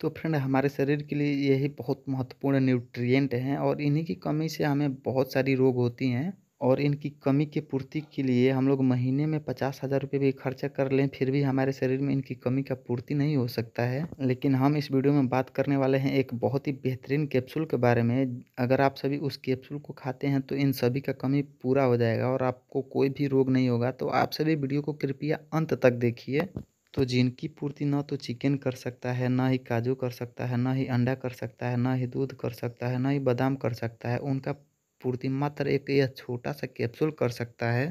तो फ्रेंड हमारे शरीर के लिए यही बहुत महत्वपूर्ण न्यूट्रिएंट हैं और इन्हीं की कमी से हमें बहुत सारी रोग होती हैं और इनकी कमी की पूर्ति के लिए हम लोग महीने में पचास हज़ार रुपये भी खर्चा कर लें फिर भी हमारे शरीर में इनकी कमी का पूर्ति नहीं हो सकता है लेकिन हम इस वीडियो में बात करने वाले हैं एक बहुत ही बेहतरीन कैप्सूल के बारे में अगर आप सभी उस कैप्सूल को खाते हैं तो इन सभी का कमी पूरा हो जाएगा और आपको कोई भी रोग नहीं होगा तो आप सभी वीडियो को कृपया अंत तक देखिए तो जिनकी पूर्ति ना तो चिकन कर सकता है ना ही काजू कर सकता है ना ही अंडा कर सकता है ना ही दूध कर सकता है ना ही बादाम कर सकता है उनका पूर्ति मात्र एक या छोटा सा कैप्सूल कर सकता है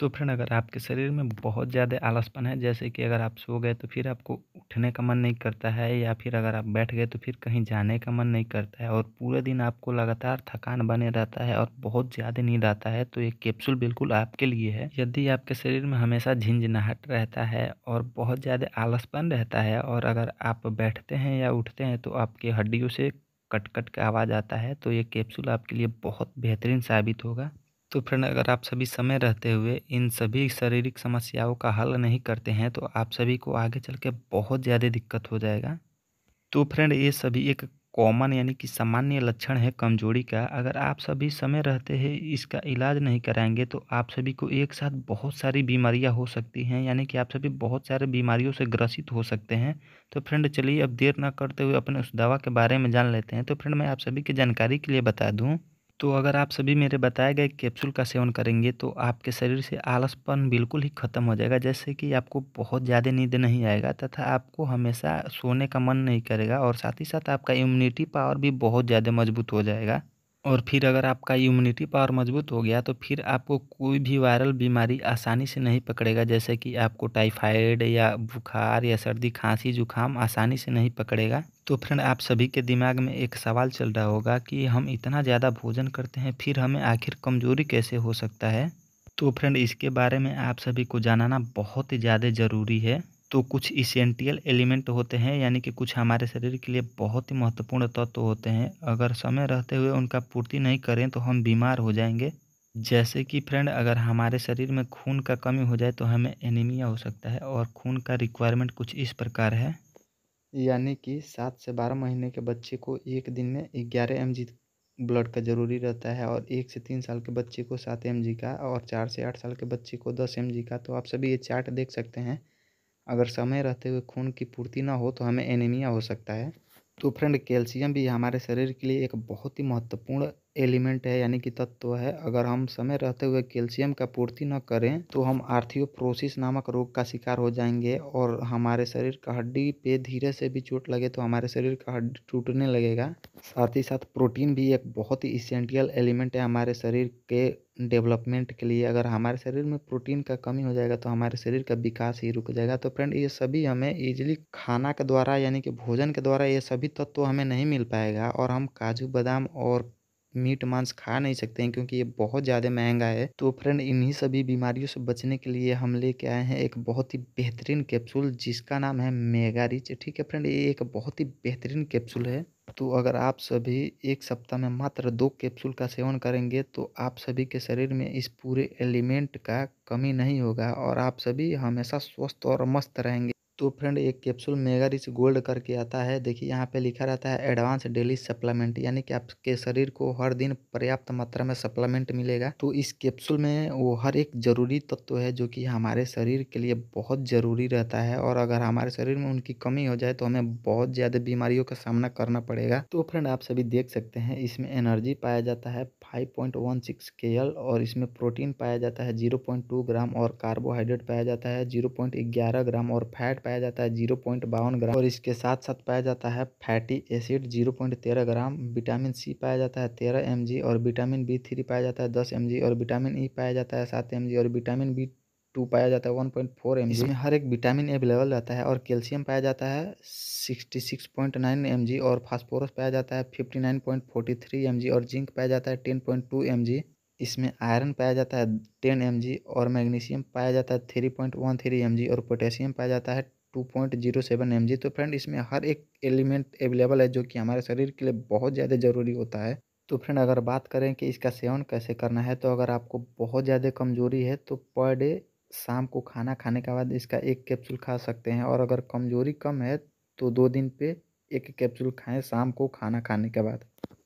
तो फ्रेंड अगर आपके शरीर में बहुत ज़्यादा आलसपन है जैसे कि अगर आप सो गए तो फिर आपको उठने का मन नहीं करता है या फिर अगर आप बैठ गए तो फिर कहीं जाने का मन नहीं करता है और पूरे दिन आपको लगातार थकान बने रहता है और बहुत ज़्यादा नींद आता है तो ये कैप्सूल बिल्कुल आपके लिए है यदि आपके शरीर में हमेशा झिंझनाहट रहता है और बहुत ज़्यादा आलसपन रहता है और अगर आप बैठते हैं या उठते हैं तो आपकी हड्डियों से कट कट का आवाज़ आता है तो ये कैप्सूल आपके लिए बहुत बेहतरीन साबित होगा तो फ्रेंड अगर आप सभी समय रहते हुए इन सभी शारीरिक समस्याओं का हल नहीं करते हैं तो आप सभी को आगे चल के बहुत ज़्यादा दिक्कत हो जाएगा तो फ्रेंड ये सभी एक कॉमन यानी कि सामान्य लक्षण है कमजोरी का अगर आप सभी समय रहते हैं इसका इलाज नहीं कराएंगे तो आप सभी को एक साथ बहुत सारी बीमारियां हो सकती हैं यानी कि आप सभी बहुत सारे बीमारियों से ग्रसित हो सकते हैं तो फ्रेंड चलिए अब देर ना करते हुए अपने उस दवा के बारे में जान लेते हैं तो फ्रेंड मैं आप सभी की जानकारी के लिए बता दूँ तो अगर आप सभी मेरे बताए गए कैप्सूल का सेवन करेंगे तो आपके शरीर से आलसपन बिल्कुल ही ख़त्म हो जाएगा जैसे कि आपको बहुत ज़्यादा नींद नहीं आएगा तथा आपको हमेशा सोने का मन नहीं करेगा और साथ ही साथ आपका इम्यूनिटी पावर भी बहुत ज़्यादा मजबूत हो जाएगा और फिर अगर आपका इम्यूनिटी पावर मजबूत हो गया तो फिर आपको कोई भी वायरल बीमारी आसानी से नहीं पकड़ेगा जैसे कि आपको टाइफाइड या बुखार या सर्दी खांसी जुकाम आसानी से नहीं पकड़ेगा तो फ्रेंड आप सभी के दिमाग में एक सवाल चल रहा होगा कि हम इतना ज़्यादा भोजन करते हैं फिर हमें आखिर कमजोरी कैसे हो सकता है तो फ्रेंड इसके बारे में आप सभी को जानना बहुत ही ज़्यादा ज़रूरी है तो कुछ इसेंटियल एलिमेंट होते हैं यानी कि कुछ हमारे शरीर के लिए बहुत ही महत्वपूर्ण तत्व तो होते हैं अगर समय रहते हुए उनका पूर्ति नहीं करें तो हम बीमार हो जाएंगे जैसे कि फ्रेंड अगर हमारे शरीर में खून का कमी हो जाए तो हमें एनीमिया हो सकता है और खून का रिक्वायरमेंट कुछ इस प्रकार है यानी कि सात से बारह महीने के बच्चे को एक दिन में ग्यारह एम ब्लड का जरूरी रहता है और एक से तीन साल के बच्चे को सात एम का और चार से आठ साल के बच्चे को दस एम का तो आप सभी ये चार्ट देख सकते हैं अगर समय रहते हुए खून की पूर्ति ना हो तो हमें एनीमिया हो सकता है तो फ्रेंड कैल्शियम भी हमारे शरीर के लिए एक बहुत ही महत्वपूर्ण एलिमेंट है यानी कि तत्व है अगर हम समय रहते हुए कैल्शियम का पूर्ति न करें तो हम आर्थियोप्रोसिस नामक रोग का शिकार हो जाएंगे और हमारे शरीर का हड्डी पे धीरे से भी चोट लगे तो हमारे शरीर का हड्डी टूटने लगेगा साथ ही साथ प्रोटीन भी एक बहुत ही इसेंटियल एलिमेंट है हमारे शरीर के डेवलपमेंट के लिए अगर हमारे शरीर में प्रोटीन का कमी हो जाएगा तो हमारे शरीर का विकास ही रुक जाएगा तो फ्रेंड ये सभी हमें इजीली खाना के द्वारा यानी कि भोजन के द्वारा ये सभी तत्व तो हमें नहीं मिल पाएगा और हम काजू बादाम और मीट मांस खा नहीं सकते हैं क्योंकि ये बहुत ज़्यादा महंगा है तो फ्रेंड इन्हीं सभी बीमारियों से बचने के लिए हम लेके आए हैं एक बहुत ही बेहतरीन कैप्सूल जिसका नाम है मेगा रिच ठीक है फ्रेंड ये एक बहुत ही बेहतरीन कैप्सूल है तो अगर आप सभी एक सप्ताह में मात्र दो कैप्सूल का सेवन करेंगे तो आप सभी के शरीर में इस पूरे एलिमेंट का कमी नहीं होगा और आप सभी हमेशा स्वस्थ और मस्त रहेंगे तो फ्रेंड एक कैप्सूल मेगा रिच गोल्ड करके आता है देखिए यहाँ पे लिखा रहता है एडवांस डेली सप्लीमेंट यानी कि आपके शरीर को हर दिन पर्याप्त मात्रा में सप्लीमेंट मिलेगा तो इस कैप्सूल में वो हर एक जरूरी तत्व है जो कि हमारे शरीर के लिए बहुत जरूरी रहता है और अगर हमारे शरीर में उनकी कमी हो जाए तो हमें बहुत ज़्यादा बीमारियों का सामना करना पड़ेगा तो फ्रेंड आप सभी देख सकते हैं इसमें एनर्जी पाया जाता है five point one six K L और इसमें प्रोटीन पाया जाता है जीरो पॉइंट टू ग्राम और कार्बोहाइड्रेट पाया जाता है जीरो पॉइंट ग्यारह ग्राम और फैट पाया जाता है जीरो पॉइंट बावन ग्राम और इसके साथ साथ पाया जाता है फैटी एसिड जीरो पॉइंट तेरह ग्राम विटामिन सी पाया जाता है तेरह एम जी और विटामिन बी थ्री पाया जाता है दस एम जी और विटामिन ई e पाया जाता है सात एम जी और विटामिन बी टू पाया जाता है वन पॉइंट फोर एम इसमें हर एक विटामिन अवेलेबल रहता है और कैल्शियम पाया जाता है sixty six point nine M G और फास्फोरस पाया जाता है fifty nine point forty three M G और जिंक पाया जाता है ten point two M G इसमें आयरन पाया जाता है टेन एम जी और मैग्नीशियम पाया जाता है three point one three M G और पोटेशियम पाया जाता है two point zero seven M G तो फ्रेंड इसमें हर एक एलिमेंट अवेलेबल है जो कि हमारे शरीर के लिए बहुत ज़्यादा ज़रूरी होता है तो फ्रेंड अगर बात करें कि इसका सेवन कैसे करना है तो अगर आपको बहुत ज़्यादा कमजोरी है तो पर डे शाम को खाना खाने के बाद इसका एक कैप्सूल खा सकते हैं और अगर कमजोरी कम है तो दो दिन पे एक कैप्सूल खाएं शाम को खाना खाने के बाद